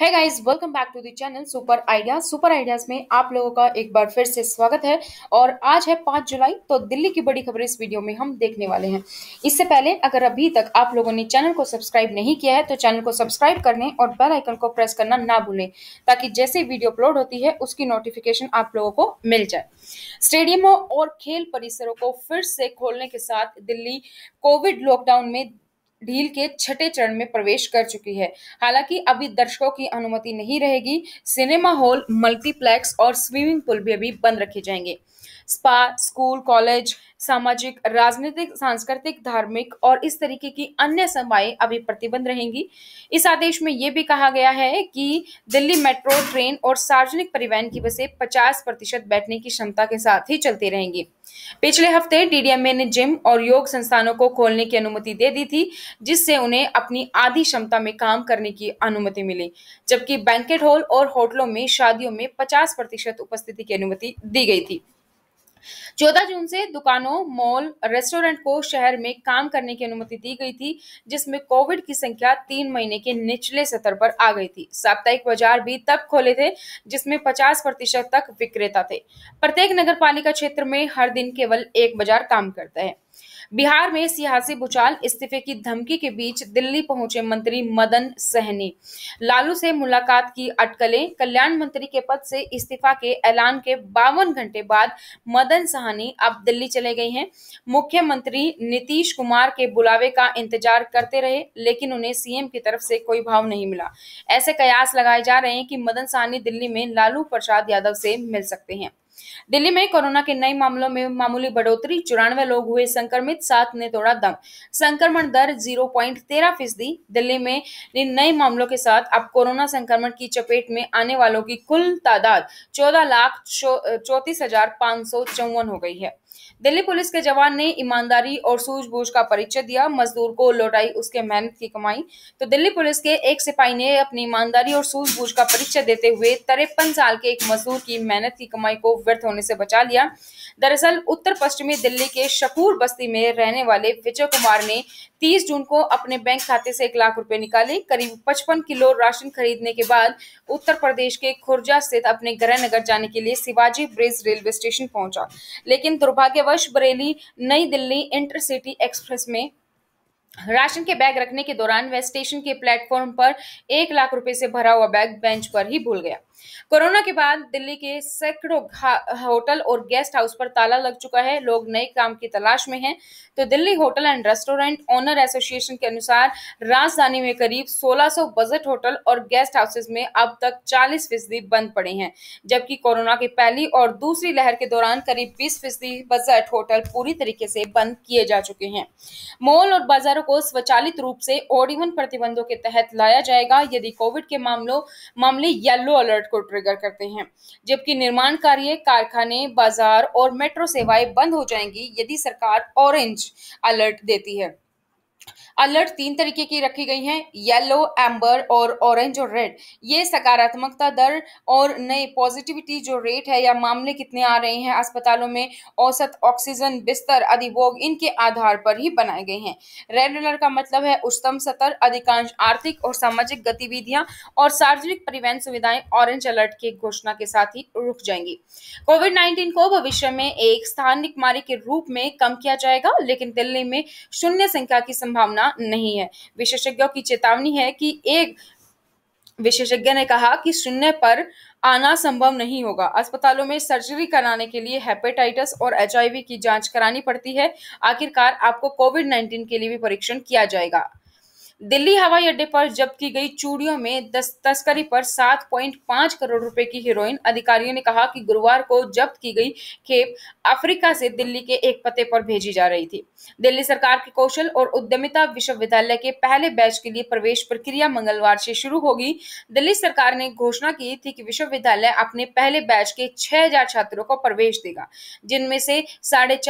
है guys welcome back to the channel super ideas super ideas में आप लोगों का एक बार फिर से स्वागत है और आज है पाँच जुलाई तो दिल्ली की बड़ी खबर इस वीडियो में हम देखने वाले हैं इससे पहले अगर अभी तक आप लोगों ने चैनल को सब्सक्राइब नहीं किया है तो चैनल को सब्सक्राइब करने और बेल आइकन को प्रेस करना ना भूलें ताकि जैसे वीडियो अपलोड होती है उसकी नोटिफिकेशन आप लोगों को मिल जाए स्टेडियमों और खेल परिसरों को फिर से खोलने के साथ दिल्ली कोविड लॉकडाउन में ढील के छठे चरण में प्रवेश कर चुकी है हालांकि अभी दर्शकों की अनुमति नहीं रहेगी सिनेमा हॉल मल्टीप्लेक्स और स्विमिंग पूल भी अभी बंद रखे जाएंगे स्पा स्कूल कॉलेज सामाजिक राजनीतिक सांस्कृतिक धार्मिक और इस तरीके की अन्य सभाएं अभी प्रतिबंध रहेंगी इस आदेश में यह भी कहा गया है कि दिल्ली मेट्रो ट्रेन और सार्वजनिक परिवहन की बसें 50 प्रतिशत बैठने की क्षमता के साथ ही चलती रहेंगी पिछले हफ्ते डीडीएमए ने जिम और योग संस्थानों को खोलने की अनुमति दे दी थी जिससे उन्हें अपनी आधी क्षमता में काम करने की अनुमति मिली जबकि बैंकेट हॉल और होटलों में शादियों में पचास प्रतिशत उपस्थिति की अनुमति दी गई थी चौदह जून से दुकानों मॉल रेस्टोरेंट को शहर में काम करने की अनुमति दी गई थी जिसमें कोविड की संख्या तीन महीने के निचले स्तर पर आ गई थी साप्ताहिक बाजार भी तब खोले थे जिसमें पचास प्रतिशत तक विक्रेता थे प्रत्येक नगर पालिका क्षेत्र में हर दिन केवल एक बाजार काम करता है बिहार में सियासी भूचाल इस्तीफे की धमकी के बीच दिल्ली पहुंचे मंत्री मदन सहनी लालू से मुलाकात की अटकलें कल्याण मंत्री के पद से इस्तीफा के ऐलान के बावन घंटे बाद मदन सहनी अब दिल्ली चले गए हैं मुख्यमंत्री नीतीश कुमार के बुलावे का इंतजार करते रहे लेकिन उन्हें सीएम की तरफ से कोई भाव नहीं मिला ऐसे कयास लगाए जा रहे हैं कि मदन सहनी दिल्ली में लालू प्रसाद यादव से मिल सकते हैं दिल्ली में कोरोना के नए मामलों में मामूली बढ़ोतरी चौरानवे लोग हुए संक्रमित सात ने तोड़ा दम संक्रमण दर जीरो पॉइंट तेरह फीसदी दिल्ली में इन नए मामलों के साथ अब कोरोना संक्रमण की चपेट में आने वालों की कुल तादाद चौदह लाख चौतीस हजार पाँच सौ चौवन हो गई है दिल्ली पुलिस के जवान ने ईमानदारी और सूझबूझ का परिचय दिया मजदूर को लौटाई उसके मेहनत की कमाई तो दिल्ली पुलिस के एक सिपाही ने अपनी ईमानदारी और सूझबूझ का परिचय देते हुए तिरपन साल के एक मजदूर की मेहनत की कमाई को व्यर्थ होने से बचा लिया दरअसल उत्तर पश्चिमी दिल्ली के शकूर बस्ती में रहने वाले विजय कुमार ने 30 जून को अपने बैंक खाते से एक लाख रुपए निकाले करीब 55 किलो राशन खरीदने के बाद उत्तर प्रदेश के खुर्जा स्थित अपने गृहनगर जाने के लिए शिवाजी ब्रिज रेलवे स्टेशन पहुंचा लेकिन दुर्भाग्य वर्ष बरेली नई दिल्ली इंटरसिटी एक्सप्रेस में राशन के बैग रखने के दौरान वह स्टेशन के प्लेटफॉर्म पर एक लाख रुपए से भरा हुआ बैग बेंच पर ही भूल गया कोरोना के बाद दिल्ली के सैकड़ों होटल और गेस्ट हाउस पर ताला लग चुका है लोग नए काम की तलाश में हैं तो Delhi hotel and restaurant owner association के अनुसार राजधानी में करीब 1600 बजट होटल और गेस्ट हाउसेज में अब तक 40 फीसदी बंद पड़े हैं जबकि कोरोना की पहली और दूसरी लहर के दौरान करीब बीस फीसदी बजट होटल पूरी तरीके से बंद किए जा चुके हैं मॉल और बाजारों को स्वचालित रूप से ओडिवन प्रतिबंधों के तहत लाया जाएगा यदि कोविड के मामलों मामले येलो अलर्ट को ट्रिगर करते हैं जबकि निर्माण कार्य कारखाने बाजार और मेट्रो सेवाएं बंद हो जाएंगी यदि सरकार ऑरेंज अलर्ट देती है अलर्ट तीन तरीके की रखी गई हैं येलो एम्बर और ऑरेंज और रेड ये सकारात्मकता दर और नए पॉजिटिविटी जो रेट है या मामले कितने आ रहे हैं अस्पतालों में औसत ऑक्सीजन बिस्तर अधिभोग इनके आधार पर ही बनाए गए हैं रेड अलर्ट का मतलब है उच्चतम सतर अधिकांश आर्थिक और सामाजिक गतिविधियां और सार्वजनिक परिवहन सुविधाएं ऑरेंज अलर्ट की घोषणा के साथ ही रुक जाएंगी कोविड नाइन्टीन को भविष्य में एक स्थानिक मारे के रूप में कम किया जाएगा लेकिन दिल्ली में शून्य संख्या की संभावना संभावना नहीं है विशेषज्ञों की चेतावनी है कि एक विशेषज्ञ ने कहा कि शून्य पर आना संभव नहीं होगा अस्पतालों में सर्जरी कराने के लिए हेपेटाइटिस और एच की जांच करानी पड़ती है आखिरकार आपको कोविड 19 के लिए भी परीक्षण किया जाएगा दिल्ली हवाई अड्डे पर जब्त की गई चूड़ियों में तस्करी पर 7.5 करोड़ रुपए की हीरोइन अधिकारियों ने कहा कि गुरुवार को जब्त की गई खेप अफ्रीका से दिल्ली के एक पते पर भेजी जा रही थी दिल्ली सरकार के कौशल और उद्यमिता विश्वविद्यालय के पहले बैच के लिए प्रवेश प्रक्रिया मंगलवार से शुरू होगी दिल्ली सरकार ने घोषणा की थी कि विश्वविद्यालय अपने पहले बैच के छह छात्रों को प्रवेश देगा जिनमें से साढ़े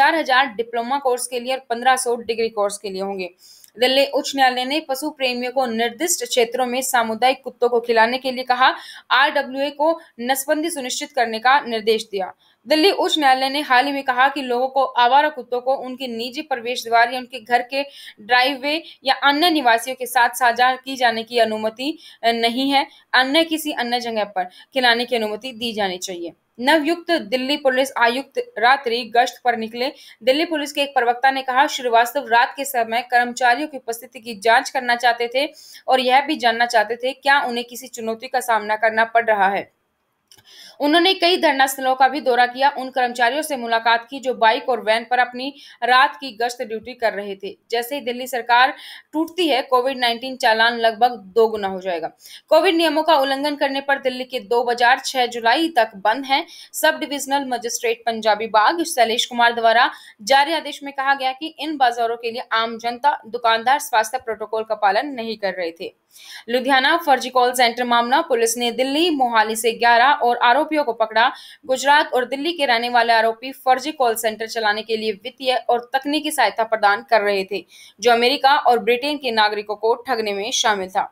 डिप्लोमा कोर्स के लिए और पंद्रह डिग्री कोर्स के लिए होंगे दिल्ली उच्च न्यायालय ने पशु प्रेमियों को निर्दिष्ट क्षेत्रों में सामुदायिक कुत्तों को खिलाने के लिए कहा आरडब्ल्यूए को नसबंदी सुनिश्चित करने का निर्देश दिया दिल्ली उच्च न्यायालय ने हाल ही में कहा कि लोगों को आवारा कुत्तों को उनके निजी प्रवेश द्वार या उनके घर के ड्राइववे या अन्य निवासियों के साथ साझा की जाने की अनुमति नहीं है अन्य किसी अन्य जगह पर खिलाने की अनुमति दी जानी चाहिए नवयुक्त दिल्ली पुलिस आयुक्त रात्रि गश्त पर निकले दिल्ली पुलिस के एक प्रवक्ता ने कहा श्रीवास्तव रात के समय कर्मचारियों की उपस्थिति की जांच करना चाहते थे और यह भी जानना चाहते थे क्या उन्हें किसी चुनौती का सामना करना पड़ रहा है उन्होंने कई धरना स्थलों का भी दौरा किया उन कर्मचारियों से मुलाकात की जो बाइक और वैन पर अपनी रात की गश्त ड्यूटी कर रहे थे जैसे ही दिल्ली सरकार टूटती है कोविड नाइन्टीन चालान लगभग दो गुना हो जाएगा कोविड नियमों का उल्लंघन करने पर दिल्ली के दो बाजार छह जुलाई तक बंद है sub divisional magistrate Punjabi Bagh Shailesh Kumar द्वारा जारी आदेश में कहा गया कि इन बाजारों के लिए आम जनता दुकानदार स्वास्थ्य प्रोटोकॉल का पालन नहीं कर रहे थे लुधियाना फर्जी कॉल सेंटर मामला पुलिस ने दिल्ली मोहाली से 11 और आरोपियों को पकड़ा गुजरात और दिल्ली के रहने वाले आरोपी फर्जी कॉल सेंटर चलाने के लिए वित्तीय और तकनीकी सहायता प्रदान कर रहे थे जो अमेरिका और ब्रिटेन के नागरिकों को ठगने में शामिल था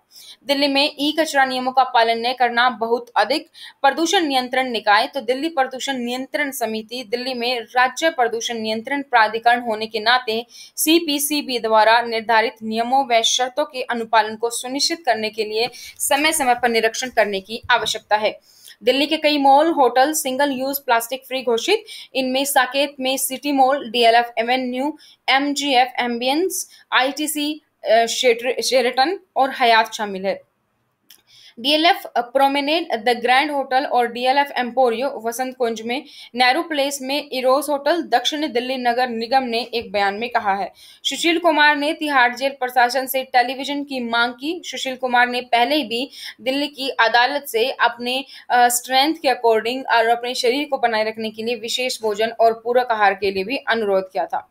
दिल्ली में ई कचरा नियमों का पालन न करना बहुत अधिक प्रदूषण नियंत्रण निकाय तो दिल्ली प्रदूषण नियंत्रण समिति दिल्ली में राज्य प्रदूषण नियंत्रण प्राधिकरण होने के नाते सीपीसीबी द्वारा निर्धारित नियमों व शर्तों के अनुपालन को सुनिश्चित करने के लिए समय समय पर निरीक्षण करने की आवश्यकता है दिल्ली के कई mall hotel single use plastic free घोषित इनमें साकेत में City Mall DLF Avenue MGF Ambience ITC Sheraton और हयात शामिल है DLF Promenade the Grand hotel और डीएलएफ एम्पोरियो वसंत कुंज में नेहरू प्लेस में इरोज होटल दक्षिण दिल्ली नगर निगम ने एक बयान में कहा है सुशील कुमार ने तिहाड़ जेल प्रशासन से टेलीविजन की मांग की सुशील कुमार ने पहले भी दिल्ली की अदालत से अपने स्ट्रेंथ uh, के अकॉर्डिंग uh, और अपने शरीर को बनाए रखने के लिए विशेष भोजन और पूरक आहार के लिए भी अनुरोध किया था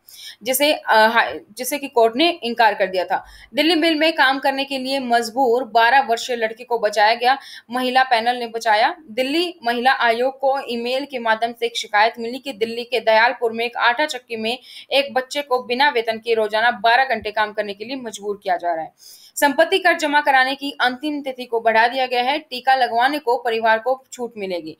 जिसे uh, जिसे कि कोर्ट ने इनकार कर दिया था दिल्ली मिल में काम करने के लिए मजबूर बारह वर्षीय लड़के को बचा बचाया गया महिला पैनल ने बचाया दिल्ली महिला आयोग को ईमेल के माध्यम से एक शिकायत मिली कि दिल्ली के दयालपुर में एक आटा चक्की में एक बच्चे को बिना वेतन के रोजाना बारह घंटे काम करने के लिए मजबूर किया जा रहा है संपत्ति कर जमा कराने की अंतिम तिथि को बढ़ा दिया गया है टीका लगवाने को परिवार को छूट मिलेगी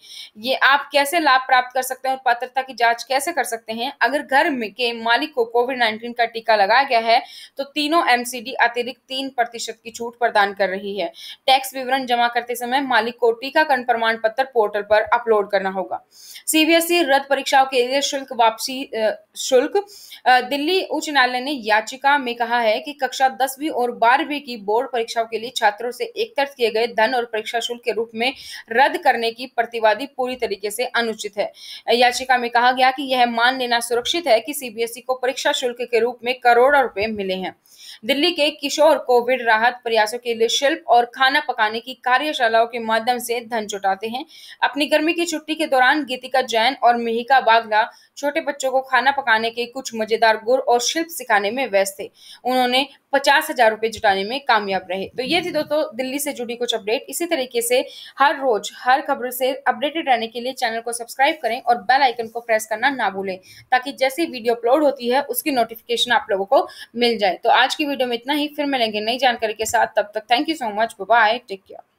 ये आप कैसे लाभ प्राप्त कर सकते हैं और पात्रता की जांच कैसे कर सकते हैं अगर घर में के मालिक को कोविड नाइन्टीन का टीका लगाया गया है तो तीनों एमसीडी अतिरिक्त तीन प्रतिशत की छूट प्रदान कर रही है टैक्स विवरण जमा करते समय मालिक को टीकाकरण प्रमाण पत्र पोर्टल पर अपलोड करना होगा सीबीएसई e रद्द परीक्षाओं के लिए शुल्क वापसी शुल्क दिल्ली उच्च न्यायालय ने याचिका में कहा है कि कक्षा दसवीं और बारहवीं की बोर्ड परीक्षाओं के लिए छात्रों से एक किए गए धन और परीक्षा शुल्क के रूप में रद्द करने की प्रतिवादी पूरी तरीके से अनुचित है याचिका में कहा गया कि यह मान लेना सुरक्षित है कि सीबीएसई e को परीक्षा शुल्क के रूप में करोड़ों रुपए मिले हैं दिल्ली के किशोर कोविड राहत प्रयासों के लिए शिल्प और खाना पकाने की कार्यशालाओं के माध्यम से धन जुटाते हैं अपनी गर्मी की छुट्टी के दौरान गीतिका जैन और मिहिका बागला छोटे बच्चों को खाना पकाने के कुछ मजेदार गुर और शिल्प सिखाने में व्यस्त थे उन्होंने पचास हजार रुपए जुटाने में कामयाब रहे तो ये थी दोस्तों दिल्ली से जुड़ी कुछ अपडेट इसी तरीके से हर रोज हर खबर से अपडेटेड रहने के लिए चैनल को सब्सक्राइब करें और बेल आइकन को प्रेस करना ना भूलें ताकि जैसे वीडियो अपलोड होती है उसकी नोटिफिकेशन आप लोगों को मिल जाए तो आज की की वीडियो में इतना ही फिर मिलेंगे नई जानकारी के साथ तब तक thank you so much bye take care